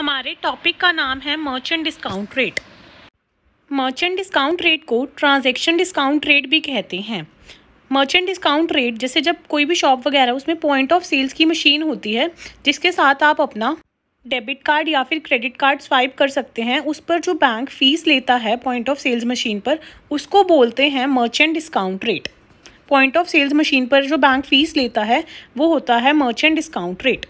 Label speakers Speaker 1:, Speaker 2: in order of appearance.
Speaker 1: हमारे टॉपिक का नाम है merchant discount rate merchant discount rate को ट्रांजैक्शन डिस्काउंट रेट भी कहते हैं मर्चेंट डिस्काउंट रेट जैसे जब कोई भी शॉप वगैरह उसमें पॉइंट ऑफ सेल्स की मशीन होती है जिसके साथ आप अपना डेबिट कार्ड या फिर क्रेडिट कार्ड स्वाइप कर सकते हैं उस पर जो बैंक फीस लेता है पॉइंट ऑफ सेल्स मशीन पर उसको बोलते हैं merchant discount rate point of sales machine पर जो बैंक फीस लेता है वो होता है मर्चेंट डिस्काउंट रेट